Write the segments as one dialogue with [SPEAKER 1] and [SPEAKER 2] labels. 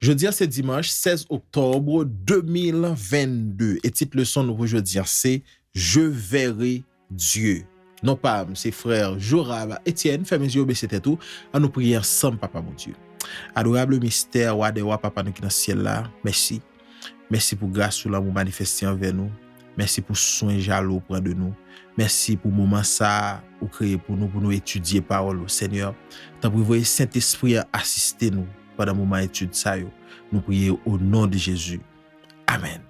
[SPEAKER 1] Je dir se Dimanche 16 Oktobre 2022 Etite le son nou pou je dir se Je verri Dieu Non pa, mse frèr Joraba Etienne Fèmè zyo bè se tètou An nou prier san papa mou Dieu Adorable mister wade wap apa nou ki nan siel la Mèsi Mèsi pou gas ou la mou manifesti an vè nou Mersi pou sonja lopran de nou. Mersi pou mouman sa ou kreye pou nou, pou nou etudye parol, Seigneur. Tan pou voye sent espri a asiste nou, padan mouman etude sa yo. Nou kreye ou non de Jezu. Amen.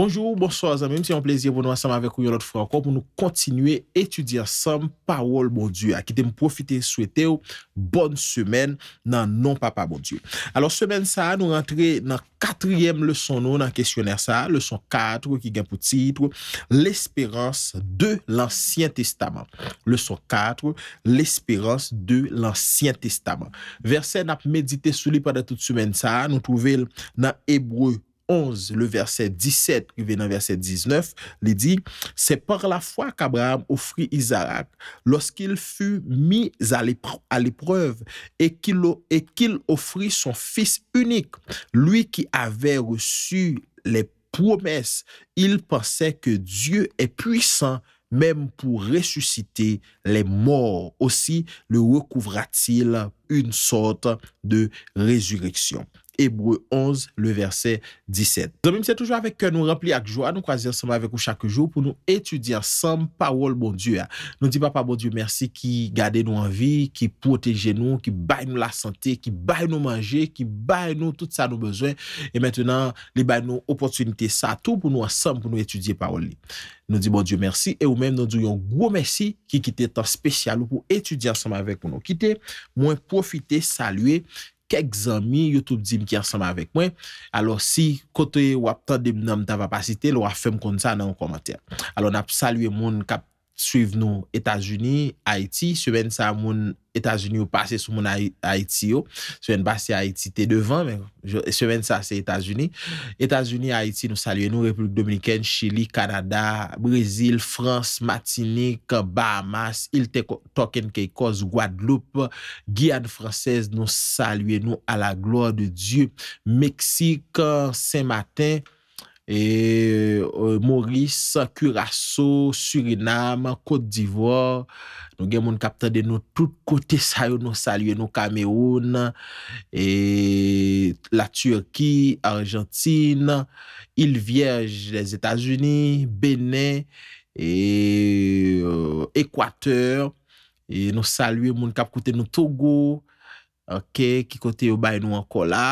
[SPEAKER 1] Bonjour, bonsoir, zanmim, si yon plesir pou nou asanm avek ou yon lot franco pou nou kontinue etudyansam parol bon dieu akite mou profite souete ou bon semen nan non papa bon dieu. Alors semen sa nou rentre nan katryem leson nou nan kesyoner sa, leson 4 ki gen pou titre L'Espérance de l'Ancien Testament. Leson 4, L'Espérance de l'Ancien Testament. Verset nap medite souli padatout semen sa nou touvel nan Ebreu. le verset 17, qui vient dans verset 19, il dit, c'est par la foi qu'Abraham offrit Isaac lorsqu'il fut mis à l'épreuve et qu'il offrit son fils unique, lui qui avait reçu les promesses. Il pensait que Dieu est puissant même pour ressusciter les morts. Aussi le recouvra-t-il une sorte de résurrection. Hebreu 11, le verset 17. Zanmim se toujou avèk ke nou rempli ak jwa, nou kwa zi ansema avèk ou chak jou pou nou etudye ansema pa wol bon Diyo. Nou di pa pa bon Diyo mersi ki gade nou anvi, ki proteje nou, ki bay nou la sante, ki bay nou manje, ki bay nou tout sa nou bezwen. Et maintenant, li bay nou opotunite sa tou pou nou ansema pou nou etudye pa wol li. Nou di bon Diyo mersi, e ou men nou di yon gwo mersi ki kite ansema spesyal ou pou etudye ansema avèk pou nou kite, mwen profite salue. kek zami YouTube zim ki ansama vek mwen, alo si kote wap ta dim nanm ta vapasite, lo wafem kon sa nan w komantye. Alo nap salye moun kap Suiv nou Etasuni, Haiti, sewen sa moun Etasuni ou pase sou moun Haiti yo, sewen ba se Haiti te devan, sewen sa se Etasuni. Etasuni, Haiti, nou salye nou Republik Dominikèn, Chili, Kanada, Brezil, France, Matinik, Bahamas, Ilte, Token, Kekos, Guadeloupe, Guyade Fransez, nou salye nou a la gloa de Dieu, Meksik, Saint-Matin. E, e, Moris, Curaso, Suriname, Kote d'Ivoire, nou gen moun kap tade nou tout kote sayon nou salye nou Kameoun, e, la Turki, Argentine, Il Vierge, les Etats-Unis, Benin, Ekwater, nou salye moun kap kote nou Togo, anke, ki kote yo bay nou anko la,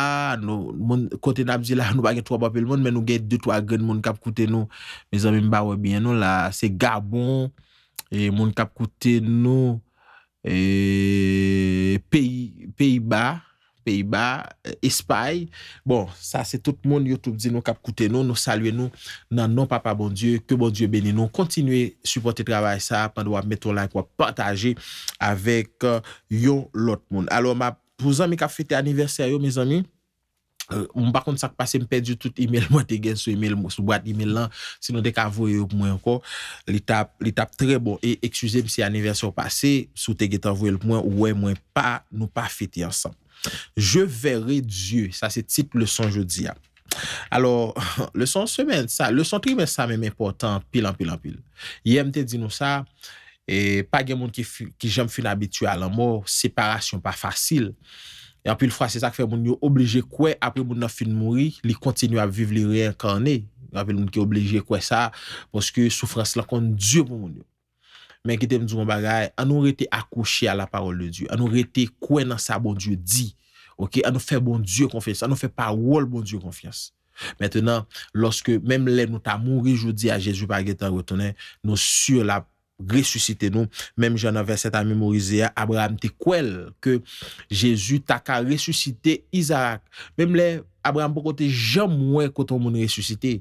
[SPEAKER 1] kote nabzi la, nou bagen 3 ba pe l mon, men nou gen 2-3 gen moun kap kute nou, me zanmen ba webyen nou la, se Gabon, e moun kap kute nou, eee, peyi, peyi ba, peyi ba, e Espay, bon, sa se tout moun yo toubzi nou kap kute nou, nou salwe nou nan non papa bon dieu, ke bon dieu beni nou, kontinue supporte trabay sa, pandwa meton la kwa pataje avek euh, yon lot moun, alo ma Pou zan mi ka fete aniversaryo, me zan mi, euh, mou pa kont sak pase m pe djou tout e-mail mwen te gen sou e-mail mwen, sou bat e-mail lan, sinon dek avoye yo mwen anko, li tap tre bon. E, eksyusem si aniversaryo pase, sou te gen avoye l pou mwen, ou mwen pa nou pa fete ansan. Je verre djou, sa se tit le son jodi ya. Alors, le son semen sa, le son tri men sa mè mè portan pil an pil an pil. Yemte di nou sa... E pa gen moun ki jem fin abituy alan mou, separasyon pa fasil. E anpil fwa, se sak fe moun yo oblije kwen apre moun nan fin mouri, li kontinu ap viv li reinkane. Anpil moun ki oblije kwen sa, poske soufrans la konn diyo moun yo. Men ki tem diyon bagay, an nou rete akoushi ala parol de diyo, an nou rete kwen nan sa bon diyo di. Ok, an nou fe bon diyo konfiyans, an nou fe parol bon diyo konfiyans. Mètè nan, loske mèm lè nou ta mouri joudi a Jejou bagay tan rotonè, nou sur la resusite nou, mem jana verset a memorize ya, Abraham te kwel, ke jesu ta ka resusite Isaac, mem le, Abraham pou kote jom wè, koto moun resusite,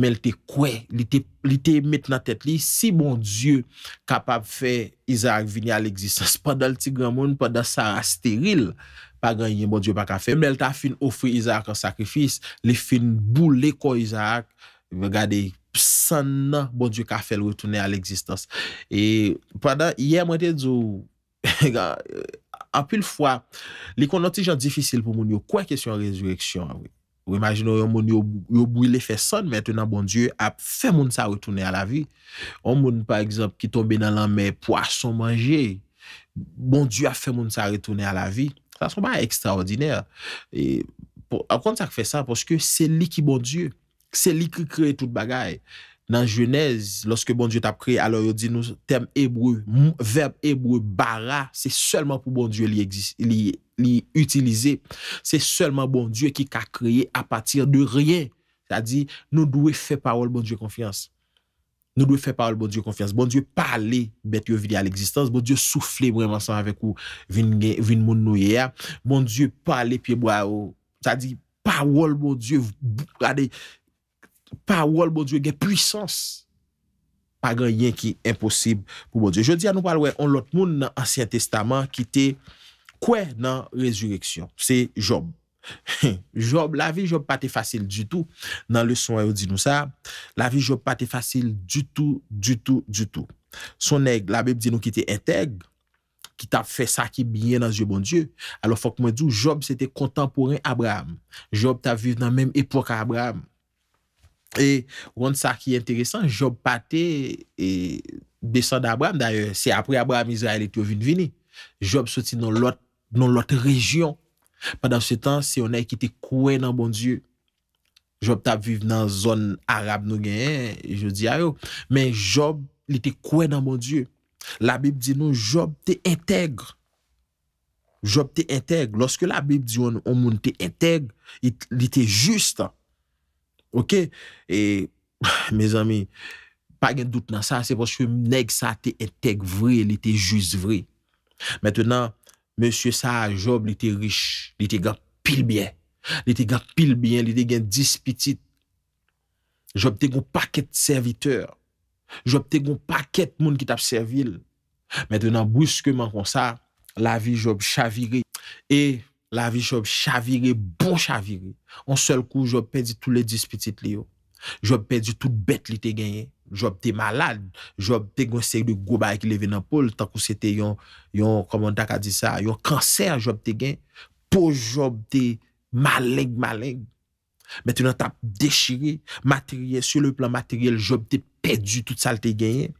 [SPEAKER 1] men te kwel, li te met nan tet li, si bon dieu, kapab fe, Isaac vini al egzistans, pa dal tigran moun, pa dal sara steril, pa ganyen bon dieu pa ka fe, men ta fin ofri Isaac an sakrifis, li fin bou le ko Isaac, vengade, ki, san nan bon Diyo ka fel retounen al eksistans. E yè mwen te djou, anpil fwa, li kon noti jan difisil pou moun yo kwa kesyon rezureksyon avi. Ah Ou imagine yon moun yo bwile fè san, mwen tenan bon Diyo ap fè moun sa retounen al avi. An moun par exemple ki tombe nan lan mè pou ason manje, bon Diyo ap fè moun sa retounen al avi. Sa son ba ekstraordinèr. E akon sak fè san, poske se li ki bon Diyo. Se li ki kreye tout bagay. Nan jenez, loske bon diyo tap kreye, alo yo di nou term ebreu, verb ebreu bara, se selman pou bon diyo li utilize. Se selman bon diyo ki ka kreye a patir de ryen. Sa di, nou dwe fe parol bon diyo konfians. Nou dwe fe parol bon diyo konfians. Bon diyo pale bet yo vide al eksistans. Bon diyo soufle mwen masan avek ou vin moun nou ye. Bon diyo pale pi bo a ou. Sa di, parol bon diyo. A de... pa wol bon Diyo gen pwisans, pa gen yen ki imposib pou bon Diyo. Je di an nou palwe, on lot moun nan ansyen testaman, ki te kwen nan rezureksyon, se Job. Job, la vi Job pa te fasil du tou, nan le son ayon di nou sa, la vi bon Job pa te fasil du tou, du tou, du tou. Son neg, la bib di nou ki te enteg, ki ta fe sakib yen nan Diyo bon Diyo, alo fok mwen di ou, Job se te kontemporan Abraham, Job ta vive nan menm epoka Abraham, E wonsa ki interesan, Job pate besan d'Abraham. D'ailleurs, se apri Abraham, Israel et yo vin vini. Job soti non lot region. Padam se tan, se yon ay ki te kwen nan bon dieu. Job ta vive nan zon Arab nou genyen, je di a yo. Men Job li te kwen nan bon dieu. La Bib di nou, Job te entegre. Job te entegre. Lorske la Bib di yon, o moun te entegre, li te justa. Ok? Et, mes amis, pa gen dout nan sa, se poske mnèk sa te entèk vre, li te juz vre. Mètenan, monsye sa job li te riche, li te gant pil bie, li te gant pil bie, li te gen dispitit. Job te goun paket serviteur, job te goun paket moun ki tap servil. Mètenan, bouskeman kon sa, la vi job chavire. Et, La vi jop chavire, bon chavire. On sel kou jop pedi tout le dis piti tli yo. Jop pedi tout bet li te genye. Jop te malade. Jop te gonser de gouba ek leve nan pol. Tan kou se te yon, yon komantak a di sa. Yon kanser jop te gen. Po jop te maling, maling. Meti nan tap dechire. Materye, sou le plan materye, jop te pedi tout sal te genye.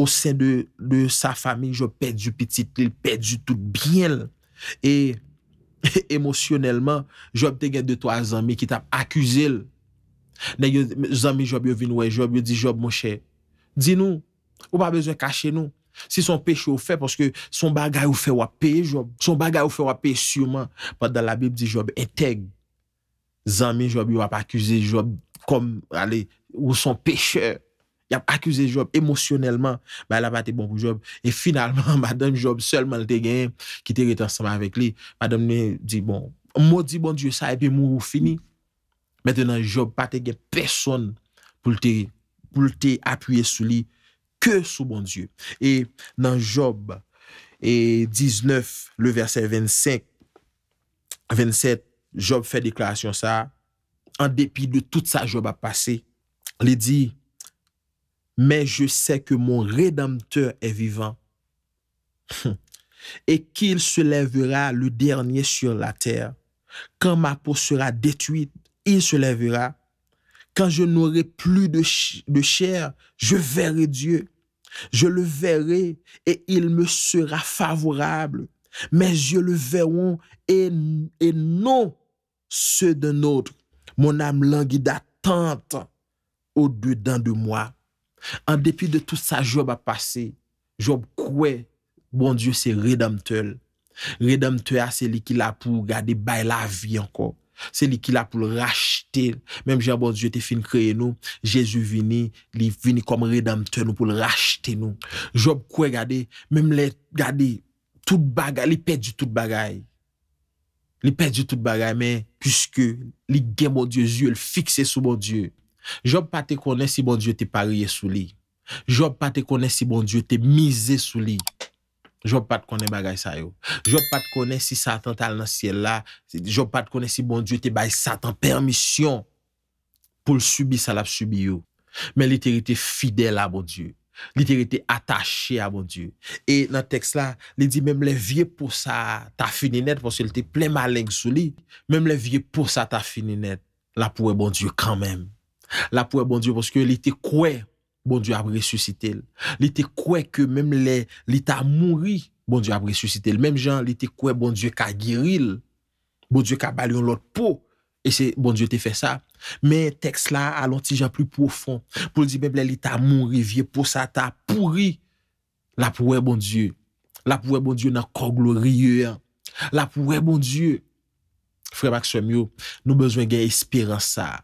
[SPEAKER 1] O sen de sa fami, jop pedi piti tli. Pedi tout biel. E... emosyonelman, Job te gen de to a Zami, ki tap akuzil, Zami Job yo vinwe, Job yo di Job monsher, di nou, ou pa bezo kache nou, si son peche ou fe, parce que son bagay ou fe wap pe Job, son bagay ou fe wap pe sureman, padan la Bib di Job enteg, Zami Job yo ap akuzil, Job kom ale, ou son peche, Y ap akuse Job emosyonelman, ba la pa te bon kou Job. E finalman, madame Job selman te gen, ki te rete ansama vek li, madame ne di, bon, bon mou di bon Diyo sa, epi mou fini. Meten nan Job pa te gen, person pou te, pou te apuye sou li, ke sou bon Diyo. E nan Job, e 19, le verse 25, 27, Job fe deklarasyon sa, an depi de tout sa Job apase, li di, e, mais je sais que mon Rédempteur est vivant et qu'il se lèvera le dernier sur la terre. Quand ma peau sera détruite, il se lèvera. Quand je n'aurai plus de, chair, je verrai Dieu. Je le verrai et il me sera favorable. Mes yeux le verront et, et non ceux d'un autre. Mon âme languit d'attente au-dedans de moi. An depi de tout sa job a pase, job kwe, bon Diyo se redamte l. Redamte a se li ki la pou gade bay la vi anko. Se li ki la pou l rachete. Mem jen bon Diyo te fin kreye nou, Jezu vini, li vini kom redamte nou pou l rachete nou. Job kwe gade, mem li gade, li pedi tout bagay. Li pedi tout bagay, men, kuske li gen bon Diyo, li fixe sou bon Diyo. Jop pa te konen si bon Diyo te parye sou li, jop pa te konen si bon Diyo te mize sou li, jop pa te konen magay sa yo, jop pa te konen si satan tal nan siel la, jop pa te konen si bon Diyo te bay satan permisyon pou l subi salap subi yo. Men literite fidel a bon Diyo, literite atache a bon Diyo. E nan tekst la, li di menm le vie pou sa ta fini net pou se li te ple maleng sou li, menm le vie pou sa ta fini net la pou e bon Diyo kan menm. La pouè e bon Diyo pwoske li te kouè bon Diyo ap resusite l. Li te kouè ke mem le li ta mounri bon Diyo ap resusite l. Mem jan li te kouè bon Diyo ka giril, bon Diyo ka balyon lot pou, e se bon Diyo te fè sa. Me teks la alon ti jan pli poufon, pou li di beble li ta mounri vie pou sa ta pounri. La pouè e bon Diyo. La pouè e bon Diyo nan konglou riyou an. La pouè bon Diyo. Frè bak semyo, nou bezwen gen espirans sa.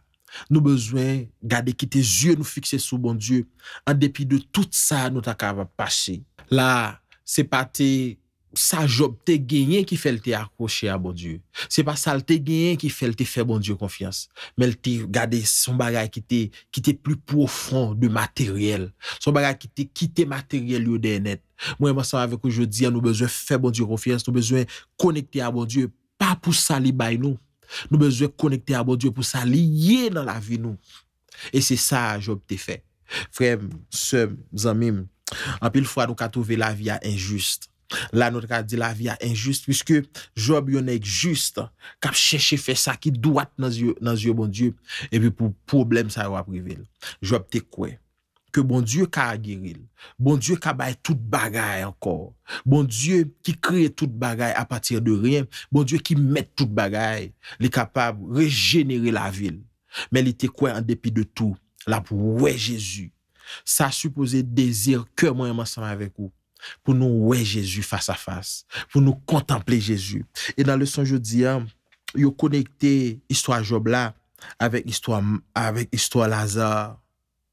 [SPEAKER 1] Nou bezwen gade ki te zye nou fikse sou bon Diyo An depi de tout sa nou ta kava pase La se pa te sa job te genyen ki fel te akoshe a bon Diyo Se pa sal te genyen ki fel te fe bon Diyo konfians Mel te gade son bagay ki te plus profan de materyel Son bagay ki te kite materyel yo denet Mwen mwansan avek ou je di an nou bezwen fe bon Diyo konfians Nou bezwen konekte a bon Diyo Pa pou sa li bay nou Nou bezwe konekte a bon Diyo pou sa liye nan la vi nou E se sa Job te fe Frem, sem, zanmim Anpil fwa nou ka tove la vi a enjust La nou te ka di la vi a enjust Piske Job yon ek just Kap cheshe fe sa ki doat nan zyo bon Diyo E pi pou problem sa yo aprivel Job te kwe que bon Dieu a guéri, Bon Dieu qui a bail toute bagaille encore. Bon Dieu qui crée toute bagaille à partir de rien. Bon Dieu qui met toute bagaille. Il est capable de régénérer la ville. Mais il était quoi en dépit de tout? Là pour ouais Jésus. Ça supposait désir que moi sommes avec vous. Pour nous ouais Jésus face à face. Pour nous contempler Jésus. Et dans le son, je dis, il hein, yo connecté histoire Job là avec histoire, avec histoire Lazare,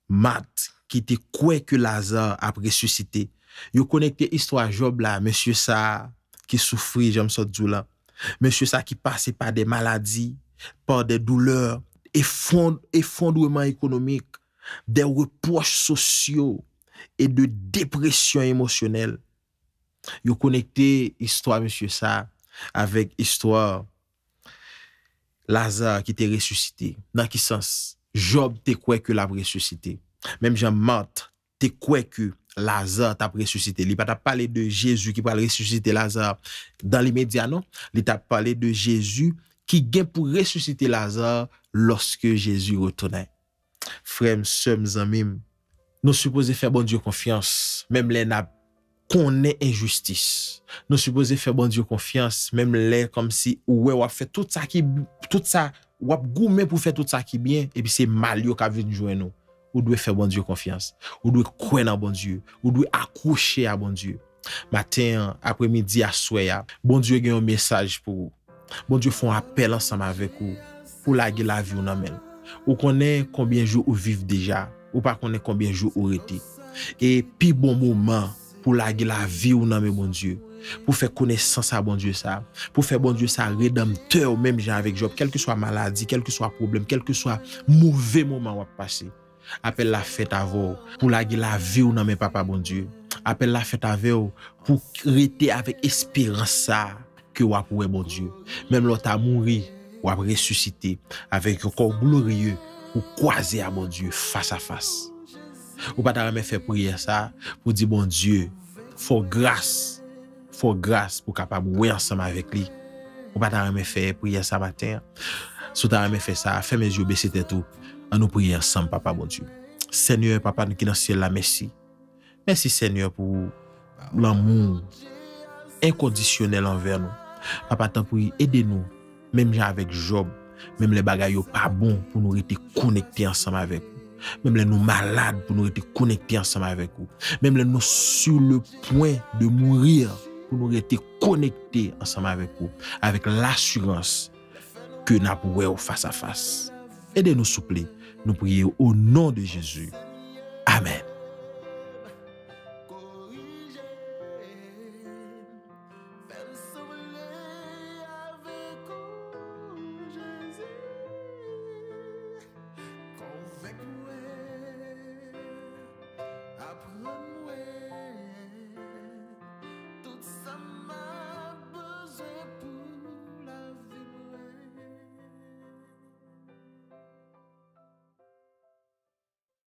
[SPEAKER 1] Matt ki te kwek yo laza ap resusite. Yo konekte istwa Job la, Monsie Sa, ki soufri, jom so djou la. Monsie Sa ki pase pa de maladi, pa de douleur, efondouman ekonomik, de repouche sosyo, e de depresyon emosyonel. Yo konekte istwa Monsie Sa, avek istwa laza ki te resusite. Nan ki sens? Job te kwek yo la resusite. Mem jan mante, te kwe ku Lazar tap resusite li, pa tap pale de Jezu ki pale resusite Lazar dan non? li medya nan, li tap pale de Jezu ki gen pou resusite Lazar loske Jezu rotonan. Frem, sem, zanmim, nou supose fe bon Diyo konfians, mem le na konen enjustis. Nou supose fe bon Diyo konfians, mem le kom si, ouwe, wap fe tout sa ki, tout sa, wap goumen pou fe tout sa ki bien, epi se mal yo ka venjwen nou. Ou dwe fè bon Diyo konfians, ou dwe kwen nan bon Diyo, ou dwe akouche a bon Diyo. Maten, apremidi, a souya, bon Diyo gen yon mesaj pou ou. Bon Diyo fè un apel ansanm avèk ou, pou lage la vi ou nan men. Ou konen konbien jou ou viv deja, ou pa konen konbien jou ou rete. E pi bon mouman pou lage la vi ou nan men bon Diyo. Pou fè konesans a bon Diyo sa, pou fè bon Diyo sa redamte ou men jen avèk job. Kèlke sou a maladi, kèlke sou a problem, kèlke sou a mouvè mouman wap pase. apèl la fèt avò pou lage la vèw nan men papa bon Diyo, apèl la fèt avèw pou rete avèk espiransa ki wap wè bon Diyo. Mèm lò ta mouri wap resusite avèk yo kor glorye pou kwaze a bon Diyo fasa fasa. Ou pa ta remè fè priye sa pou di bon Diyo fò gras fò gras pou kapab wè ansama avèk li. Ou pa ta remè fè priye sa maten sou ta remè fè sa fè men Diyo besi te tou a nou priye ansam papa bonjib. Senyor papa nou ki nan siye la meshi. Meshi senyor pou l'amou enkondisyonel anver nou. Papa tan priye ede nou, memja avèk job, memle bagay yo pa bon pou nou rete konekte ansam avèk ou. Memle nou malade pou nou rete konekte ansam avèk ou. Memle nou sou le poin de mourir pou nou rete konekte ansam avèk ou. Avèk l'asurans ke nan pou wè ou fasa fasa. Ede nou soupli Nous prions au nom de Jésus. Amen.